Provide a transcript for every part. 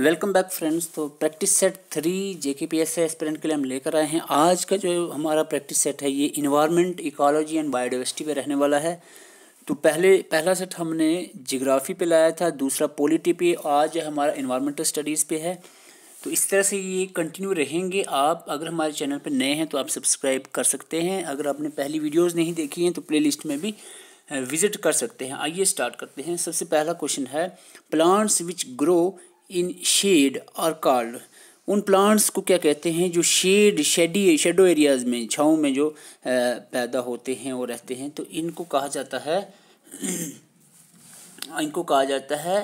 Welcome back friends तो practice set three J K P S aspirant के लिए हम लेकर आए हैं आज का जो हमारा प्रैक्टिस सेट है ये इन्वायरमेंट इकोलॉजी एंड बायोडाइवर्सिटी पे रहने वाला है तो पहले पहला सेट हमने जियोग्राफी पे लाया था दूसरा पॉलिटी पे आज हमारा इन्वायरमेंटल स्टडीज़ पे है तो इस तरह से ये कंटिन्यू रहेंगे आप अगर हमारे चैनल पर नए हैं तो आप सब्सक्राइब कर सकते हैं अगर आपने पहली वीडियोज़ नहीं देखी हैं तो प्ले में भी विजिट कर सकते हैं आइए स्टार्ट करते हैं सबसे पहला क्वेश्चन है plants which grow in shade are called उन प्लांट्स को क्या कहते हैं जो शेड शेडी शेडो एरियाज़ में छाओं में जो पैदा होते हैं और रहते हैं तो इनको कहा जाता है इनको कहा जाता है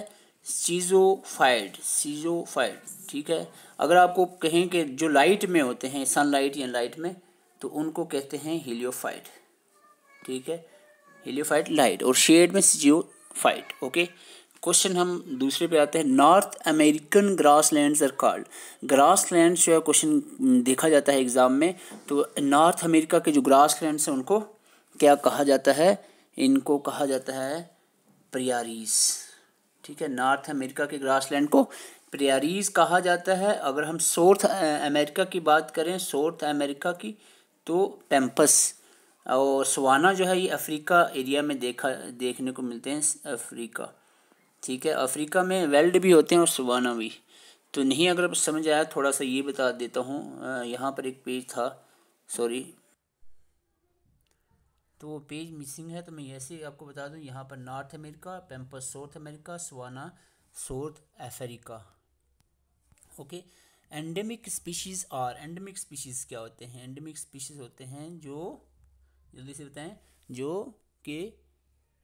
सीजोफाइड सीजोफाइड ठीक है अगर आपको कहें कि जो लाइट में होते हैं सनलाइट या लाइट में तो उनको कहते हैं हीलियोफाइट ठीक है हीलियोफाइट लाइट और शेड में सीजियोफाइट ओके क्वेश्चन हम दूसरे पे आते हैं North American grassland are called grassland जो है क्वेश्चन देखा जाता है एग्ज़ाम में तो नॉर्थ अमेरिका के जो ग्रास लैंड हैं उनको क्या कहा जाता है इनको कहा जाता है प्रियारीज ठीक है नॉर्थ अमेरिका के ग्रास लैंड को प्रियारीज कहा जाता है अगर हम साउथ अमेरिका की बात करें साउथ अमेरिका की तो पेम्पस और सवाना जो है ये अफ्रीका एरिया में देखा देखने को मिलते हैं अफ्रीका ठीक है अफ्रीका में वेल्ड भी होते हैं और सुबाना भी तो नहीं अगर समझ आया थोड़ा सा ये बता देता हूँ यहाँ पर एक पेज था सॉरी तो वो पेज मिसिंग है तो मैं ऐसे आपको बता दूँ यहाँ पर North America pampas South America savanna South Africa okay endemic species are endemic species क्या होते हैं एंडेमिक स्पीशीज़ होते हैं जो जल्दी से बताएं जो के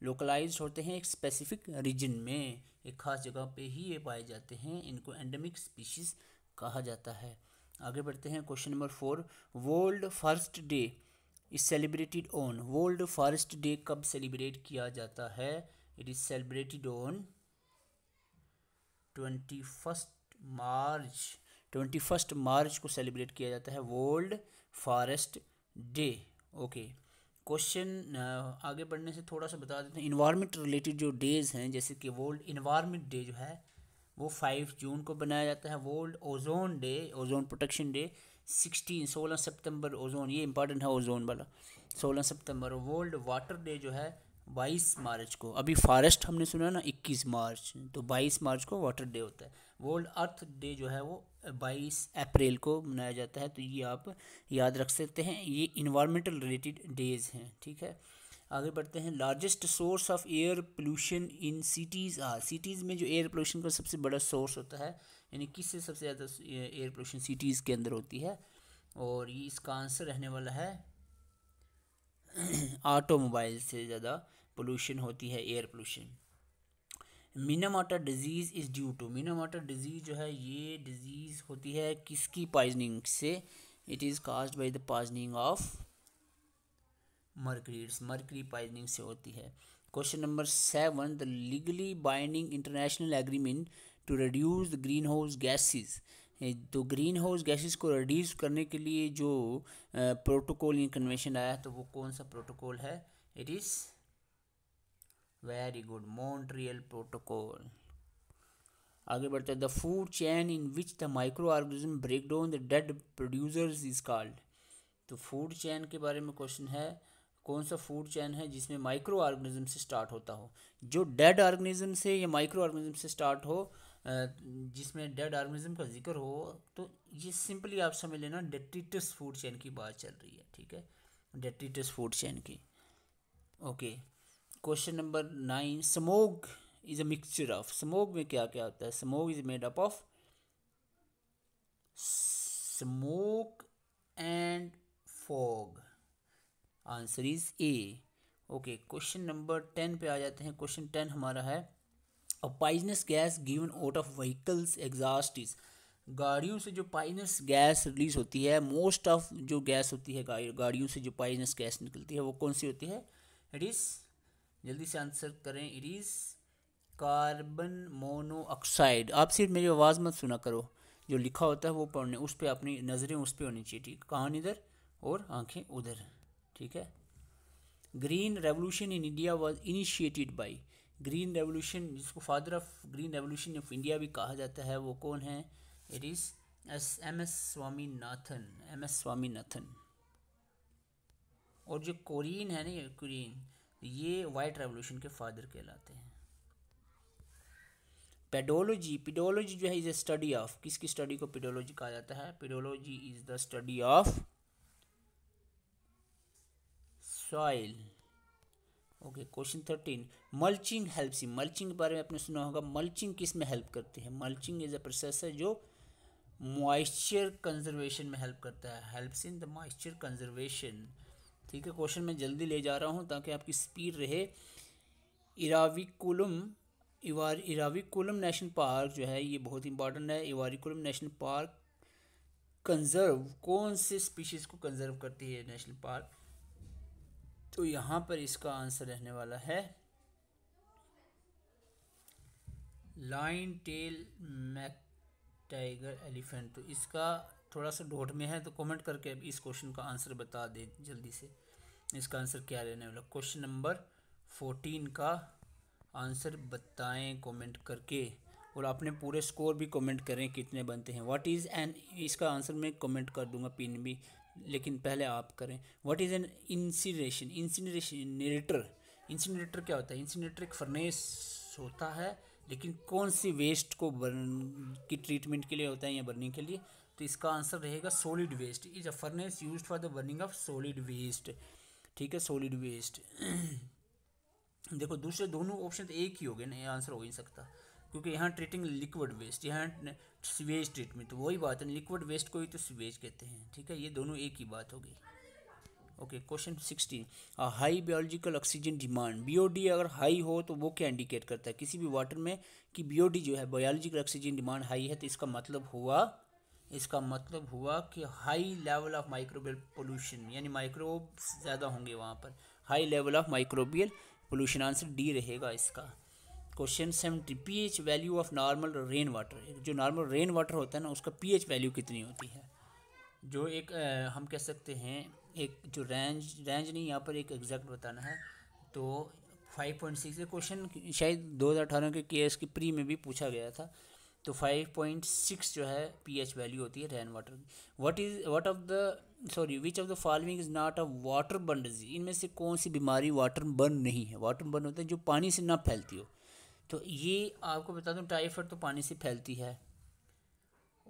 लोकलाइज होते हैं एक स्पेसिफिक रीजन में एक खास जगह पे ही ये पाए जाते हैं इनको एंडेमिक स्पीशीज़ कहा जाता है आगे बढ़ते हैं question number four world first day is celebrated on world first day कब सेलिब्रेट किया जाता है it is celebrated on twenty first March twenty first March को सेलिब्रेट किया जाता है world forest day okay question आगे बढ़ने से थोड़ा सा बता देते हैं इन्वायरमेंट रिलेटेड जो डेज़ हैं जैसे कि वर्ल्ड इन्वायरमेंट डे जो है वो फाइव जून को बनाया जाता है world ozone day ozone protection day sixteen सोलह सितंबर ओजोन ये इंपॉर्टेंट है ओजोन वाला सोलह सितंबर वर्ल्ड वाटर डे जो है बाईस मार्च को अभी फॉरेस्ट हमने सुना ना इक्कीस मार्च तो बाईस मार्च को वाटर डे होता है वर्ल्ड अर्थ डे जो है वो बाईस अप्रैल को मनाया जाता है तो ये आप याद रख सकते हैं ये इन्वामेंटल रिलेटेड डेज हैं ठीक है आगे बढ़ते हैं largest source of air pollution in cities are cities में जो एयर पोल्यूशन का सबसे बड़ा सोर्स होता है यानी किससे सबसे ज़्यादा एयर पोल्यूशन सिटीज़ के अंदर होती है और ये इसका आंसर रहने वाला है ऑटोमोबाइल से ज़्यादा पोल्यूशन होती है air pollution Minamata disease is due to Minamata disease जो है ये डिजीज़ होती है किसकी पॉइजनिंग से it is cause by the poisoning of mercury it's mercury से होती है question number seven the legally binding international agreement to reduce the greenhouse gases तो ग्रीन हाउस गैसेज को रिड्यूस करने के लिए जो प्रोटोकॉल eh, या कन्वेंशन आया तो वो कौन सा प्रोटोकॉल है it is very good Montreal protocol आगे बढ़ते हैं the food chain in which the microorganism break down the dead producers is called तो फूड चैन के बारे में क्वेश्चन है कौन सा फूड चैन है जिसमें माइक्रो ऑर्गेनिज्म से स्टार्ट होता हो जो डेड ऑर्गेनिज्म से या माइक्रो ऑर्गेनिज्म से स्टार्ट हो जिसमें डेड ऑर्गेनिज्म का जिक्र हो तो ये सिंपली आप समझ लेना डेट्रिटस फूड चैन की बात चल रही है ठीक है डेट्रिटस फूड चैन की okay okay. Question number nine smoke is a mixture of smoke में क्या क्या होता है smoke is made up of smoke and fog answer is A okay question number ten पे आ जाते हैं क्वेश्चन टेन हमारा है a poisonous gas given out of vehicles exhaust is गाड़ियों से जो पाइजनस गैस रिलीज़ होती है मोस्ट ऑफ जो गैस होती है गाड़ियों से जो पाइजनस गैस निकलती है वो कौन सी होती है इट इज़ जल्दी से आंसर करें इट इज़ कार्बन मोनोऑक्साइड आप सिर्फ मेरी आवाज़ मत सुना करो जो लिखा होता है वो पढ़ने उस पर अपनी नज़रें उस पर होनी चाहिए ठीक कान इधर और आंखें उधर ठीक है green revolution in India was initiated by green revolution जिसको father of green revolution of India भी कहा जाता है वो कौन है it is S M S Swaminathan M S Swaminathan और जो कोरिन है ना ये कुरीन ये वाइट रेवोल्यूशन के फादर कहलाते हैं पेडोलॉजी पेडोलॉजी जो है इज़ ए स्टडी ऑफ किसकी स्टडी को पेडोलॉजी कहा जाता है pedology is the study of soil okay question thirteen mulching helps mulching के बारे में आपने सुना होगा मल्चिंग किस में हेल्प करती है मल्चिंग इज़ अ प्रोसेस है जो मॉइस्चर कंजर्वेशन में हेल्प करता है helps in the moisture conservation ठीक है क्वेश्चन मैं जल्दी ले जा रहा हूँ ताकि आपकी स्पीड रहे इराविकुलम इवार इराविकुलम नेशनल पार्क जो है ये बहुत इंपॉर्टेंट है इवारिकुलम नेशनल पार्क कंजर्व कौन से स्पीशीज़ को कंजर्व करती है नेशनल पार्क तो यहाँ पर इसका आंसर रहने वाला है lion tail macaque tiger elephant तो इसका थोड़ा सा डोट में है तो कमेंट करके अब इस क्वेश्चन का आंसर बता दें जल्दी से इसका आंसर क्या रहने वाला क्वेश्चन नंबर फोर्टीन का आंसर बताएं कमेंट करके और अपने पूरे स्कोर भी कमेंट करें कितने बनते हैं व्हाट इज़ एन इसका आंसर मैं कमेंट कर दूंगा पिन भी लेकिन पहले आप करें व्हाट इज़ एन इंसिनरेशन इंसिनरेशनरेटर इंसिनरेटर क्या होता है इंसिनरेटर एक फर्नेस होता है लेकिन कौन सी वेस्ट को बर्न की ट्रीटमेंट के लिए होता है या बर्निंग के लिए तो इसका आंसर रहेगा solid waste is a furnace use for the burning of solid waste ठीक है सॉलिड वेस्ट देखो दूसरे दोनों ऑप्शन तो एक ही हो गए ना आंसर हो ही नहीं सकता क्योंकि यहाँ ट्रीटिंग लिक्विड वेस्ट यहाँ सीवेज ट्रीटमेंट तो वही बात है लिक्विड वेस्ट को ही तो सीवेज कहते हैं ठीक है ये दोनों एक ही बात हो गई okay question sixteen high biological oxygen demand BOD अगर हाई हो तो वो क्या इंडिकेट करता है किसी भी वाटर में कि बीओडी जो है बायोलॉजिकल ऑक्सीजन डिमांड हाई है तो इसका मतलब हुआ इसका मतलब हुआ कि high level of microbial pollution यानी माइक्रोब्स ज़्यादा होंगे वहाँ पर high level of microbial pollution answer D रहेगा इसका question seventy P H value of normal rain water जो नॉर्मल रेन वाटर होता है ना उसका पी एच वैल्यू कितनी होती है जो एक आ, हम कह सकते हैं एक जो रेंज रेंज नहीं यहाँ पर एक एग्जैक्ट बताना है तो फाइव पॉइंट सिक्स क्वेश्चन शायद दो हज़ार अठारह के के एस की प्री में भी पूछा गया था तो 5.6 जो है पीएच वैल्यू होती है रेन वाटर की what is what of the sorry which of the following is not a water borne disease इनमें से कौन सी बीमारी वाटर बर्न नहीं है वाटर बर्न होता है जो पानी से ना फैलती हो तो ये आपको बता दूँ टाइफाइड तो पानी से फैलती है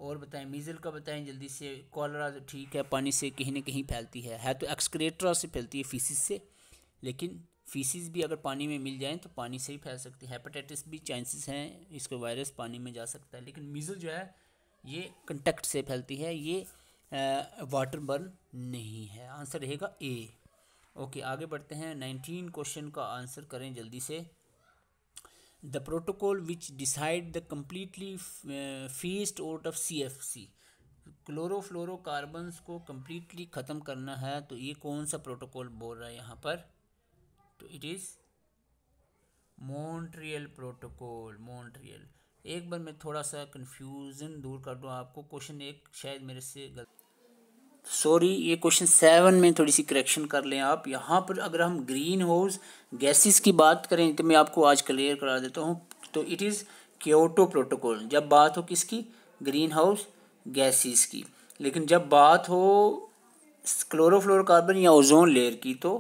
और बताएं मीज़ल का बताएं जल्दी से कॉलरा ठीक है पानी से कहीं ना कहीं फैलती है है तो एक्सक्रेटरा से फैलती है फीसिस से लेकिन फीसिस भी अगर पानी में मिल जाएँ तो पानी से ही फैल सकती है हेपेटाइटिस भी चांसेस हैं इसको वायरस पानी में जा सकता है लेकिन मीज़ल जो है ये कंटेक्ट से फैलती है ये वाटर बर्न नहीं है आंसर रहेगा ए ओके आगे बढ़ते हैं नाइनटीन क्वेश्चन का आंसर करें जल्दी से the protocol which decide the completely phased out of C F C chlorofluorocarbons को कम्प्लीटली ख़त्म करना है तो ये कौन सा प्रोटोकॉल बोल रहा है यहाँ पर तो it is Montreal protocol Montreal एक बार मैं थोड़ा सा कन्फ्यूज़न दूर कर दूँ आपको क्वेश्चन एक शायद मेरे से गलत सॉरी ये क्वेश्चन सेवन में थोड़ी सी करेक्शन कर लें आप यहाँ पर अगर हम ग्रीन हाउस गैसेस की बात करें तो मैं आपको आज क्लियर करा देता हूँ तो इट इज़ क्योटो प्रोटोकॉल जब बात हो किसकी ग्रीन हाउस गैसेस की लेकिन जब बात हो क्लोरोफ्लोरोकार्बन या ओजोन लेयर की तो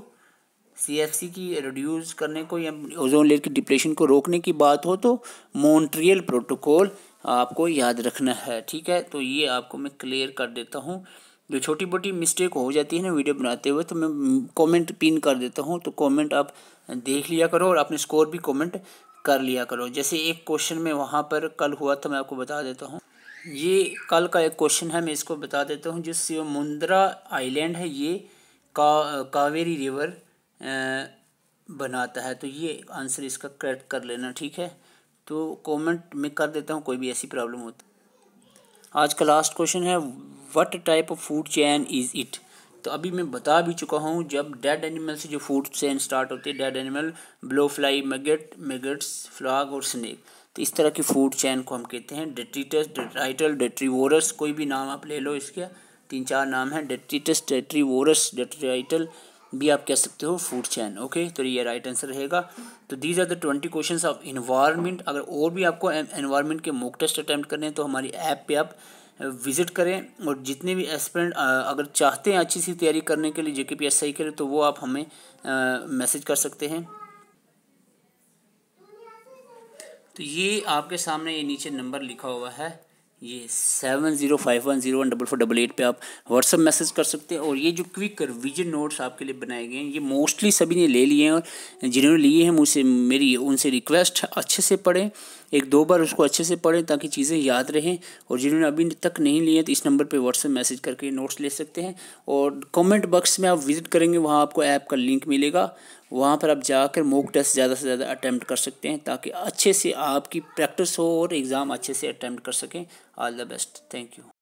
सी की रिड्यूस करने को या ओजोन लेयर की डिप्रेशन को रोकने की बात हो तो मॉन्ट्रियल प्रोटोकॉल आपको याद रखना है ठीक है तो ये आपको मैं क्लियर कर देता हूँ जो छोटी मोटी मिस्टेक हो जाती है ना वीडियो बनाते हुए तो मैं कमेंट पिन कर देता हूँ तो कमेंट आप देख लिया करो और अपने स्कोर भी कमेंट कर लिया करो जैसे एक क्वेश्चन में वहाँ पर कल हुआ था मैं आपको बता देता हूँ ये कल का एक क्वेश्चन है मैं इसको बता देता हूँ जो सिमुंदरा आइलैंड है ये का कावेरी रिवर बनाता है तो ये आंसर इसका करेक्ट कर लेना ठीक है तो कमेंट में कर देता हूँ कोई भी ऐसी प्रॉब्लम होती तो। आज का लास्ट क्वेश्चन है what type of food chain is it तो अभी मैं बता भी चुका हूँ जब डेड एनिमल से जो फूड चैन स्टार्ट होती है dead animal blow fly maggot frog और स्नेक तो इस तरह की फूड चैन को हम कहते हैं डेट्रीटस डेट्राइटल डेट्रीवोरस कोई भी नाम आप ले लो इसके तीन चार नाम है डेट्रीटस डेट्रीवोरस डेट्राइटल भी आप कह सकते हो फूड चैन ओके तो ये राइट आंसर रहेगा तो these are the twenty question of environment अगर और भी आपको इन्वायरमेंट के मोक टेस्ट अटैम्प्ट करने हैं तो हमारी ऐप पे आप विजिट uh, करें और जितने भी एस्पिरेंट uh, अगर चाहते हैं अच्छी सी तैयारी करने के लिए जेके पी एस सही करें तो वो आप हमें मैसेज uh, कर सकते हैं तो ये आपके सामने ये नीचे नंबर लिखा हुआ है ये seven zero five one zero one double four double eight पर आप व्हाट्सअप मैसेज कर सकते हैं और ये जो क्विक रिविजन नोट्स आपके लिए बनाए गए हैं ये मोस्टली सभी ने ले लिए हैं और जिन्होंने लिए हैं मुझसे मेरी उनसे रिक्वेस्ट अच्छे से पढ़ें एक दो बार उसको अच्छे से पढ़ें ताकि चीज़ें याद रहें और जिन्होंने अभी तक नहीं लिए तो इस नंबर पर व्हाट्सअप मैसेज करके नोट्स ले सकते हैं और कॉमेंट बॉक्स में आप विज़िट करेंगे वहाँ आपको ऐप का लिंक मिलेगा वहाँ पर आप जाकर मॉक टेस्ट ज़्यादा से ज़्यादा अटैम्प्ट कर सकते हैं ताकि अच्छे से आपकी प्रैक्टिस हो और एग्ज़ाम अच्छे से अटैम्प्ट कर सकें all the best thank you